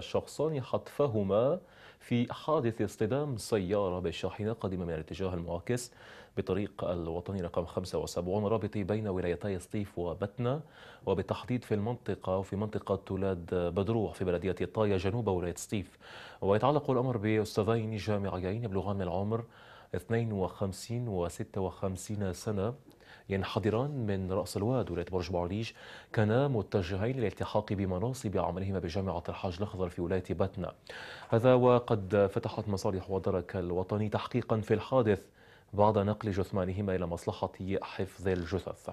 شخصان حتفهما في حادث اصطدام سيارة بالشاحنة قادمة من الاتجاه المعاكس بطريق الوطني رقم 75 رابطي بين ولايتي سطيف وبتنا وبالتحديد في المنطقة وفي منطقة تولاد بدروع في بلدية طايا جنوب ولاية سطيف ويتعلق الأمر بأستاذين جامعيين يبلغان العمر 52 و 56 سنة ينحدران من رأس الواد ولاية برج بعريش كانا متجهين للالتحاق بمناصب عملهما بجامعة الحاج الأخضر في ولاية باتنا هذا وقد فتحت مصالح ودرك الوطني تحقيقا في الحادث بعد نقل جثمانهما إلى مصلحة حفظ الجثث